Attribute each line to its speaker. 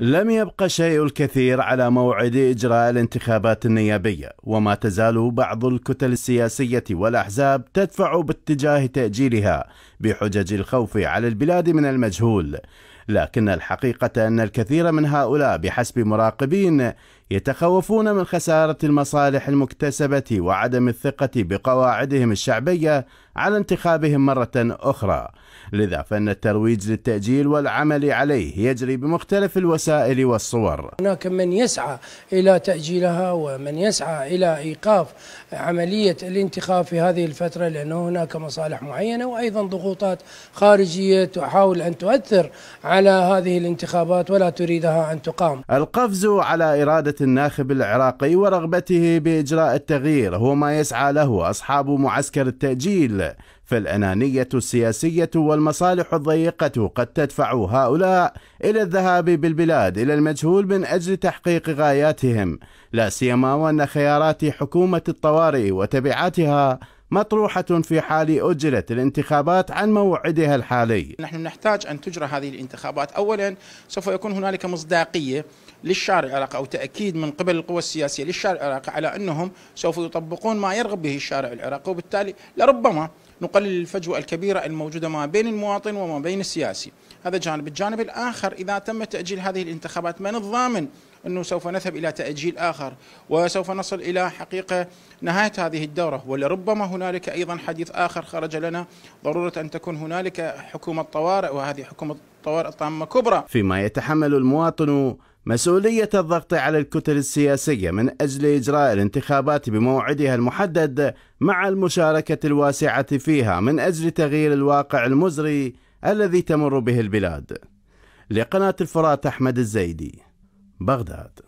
Speaker 1: لم يبقى شيء الكثير على موعد إجراء الانتخابات النيابية وما تزال بعض الكتل السياسية والأحزاب تدفع باتجاه تأجيلها بحجج الخوف على البلاد من المجهول لكن الحقيقة أن الكثير من هؤلاء بحسب مراقبين يتخوفون من خسارة المصالح المكتسبة وعدم الثقة بقواعدهم الشعبية على انتخابهم مرة أخرى، لذا فإن الترويج للتأجيل والعمل عليه يجري بمختلف الوسائل والصور.
Speaker 2: هناك من يسعى إلى تأجيلها ومن يسعى إلى إيقاف عملية الانتخاب في هذه الفترة لأنه هناك مصالح معينة وأيضا ضغوطات خارجية تحاول أن تؤثر على هذه الانتخابات ولا تريدها أن تقام.
Speaker 1: القفز على إرادة الناخب العراقي ورغبته بإجراء التغيير هو ما يسعى له أصحاب معسكر التأجيل فالأنانية السياسية والمصالح الضيقة قد تدفع هؤلاء إلى الذهاب بالبلاد إلى المجهول من أجل تحقيق غاياتهم لا سيما وأن خيارات حكومة الطوارئ وتبعاتها مطروحة في حال أجلت الانتخابات عن موعدها الحالي
Speaker 3: نحن نحتاج أن تجرى هذه الانتخابات أولا سوف يكون هنالك مصداقية للشارع العراقي أو تأكيد من قبل القوى السياسية للشارع العراقي على أنهم سوف يطبقون ما يرغب به الشارع العراقي وبالتالي لربما نقلل الفجوة الكبيرة الموجودة ما بين المواطن وما بين السياسي هذا جانب الجانب الآخر إذا تم تأجيل هذه الانتخابات من الضامن أنه سوف نذهب إلى تأجيل آخر وسوف نصل إلى حقيقة نهاية هذه الدورة ولربما هنالك أيضا حديث آخر خرج لنا ضرورة أن تكون هنالك حكومة طوارئ وهذه حكومة طوارئ طامة كبرى
Speaker 1: فيما يتحمل المواطن مسؤولية الضغط على الكتل السياسية من أجل إجراء الانتخابات بموعدها المحدد مع المشاركة الواسعة فيها من أجل تغيير الواقع المزري الذي تمر به البلاد لقناة الفرات أحمد الزيدي Bagdad.